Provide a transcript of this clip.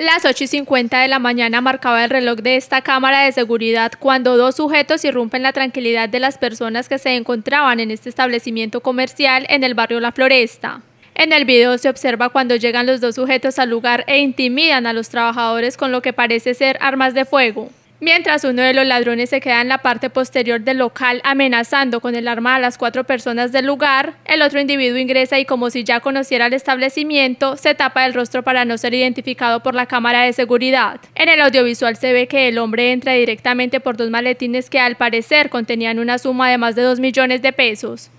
Las 8 y 50 de la mañana marcaba el reloj de esta cámara de seguridad cuando dos sujetos irrumpen la tranquilidad de las personas que se encontraban en este establecimiento comercial en el barrio La Floresta. En el video se observa cuando llegan los dos sujetos al lugar e intimidan a los trabajadores con lo que parece ser armas de fuego mientras uno de los ladrones se queda en la parte posterior del local amenazando con el arma a las cuatro personas del lugar, el otro individuo ingresa y como si ya conociera el establecimiento, se tapa el rostro para no ser identificado por la cámara de seguridad. En el audiovisual se ve que el hombre entra directamente por dos maletines que al parecer contenían una suma de más de 2 millones de pesos.